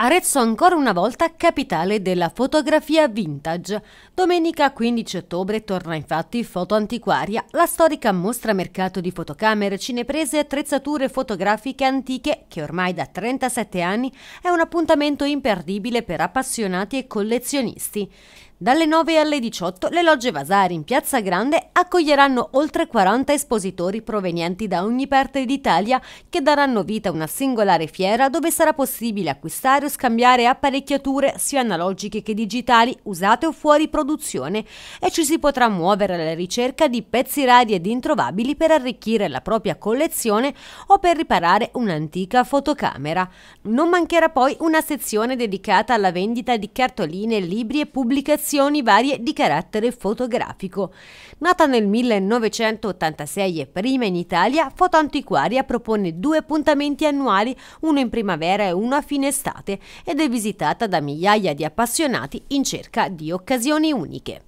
Arezzo ancora una volta capitale della fotografia vintage. Domenica 15 ottobre torna infatti Foto Antiquaria, la storica mostra mercato di fotocamere, cineprese e attrezzature fotografiche antiche che ormai da 37 anni è un appuntamento imperdibile per appassionati e collezionisti. Dalle 9 alle 18 le logge Vasari in Piazza Grande accoglieranno oltre 40 espositori provenienti da ogni parte d'Italia che daranno vita a una singolare fiera dove sarà possibile acquistare o scambiare apparecchiature sia analogiche che digitali usate o fuori produzione e ci si potrà muovere alla ricerca di pezzi radi ed introvabili per arricchire la propria collezione o per riparare un'antica fotocamera. Non mancherà poi una sezione dedicata alla vendita di cartoline, libri e pubblicazioni pubblicazioni varie di carattere fotografico. Nata nel 1986 e prima in Italia, Foto Antiquaria propone due appuntamenti annuali, uno in primavera e uno a fine estate, ed è visitata da migliaia di appassionati in cerca di occasioni uniche.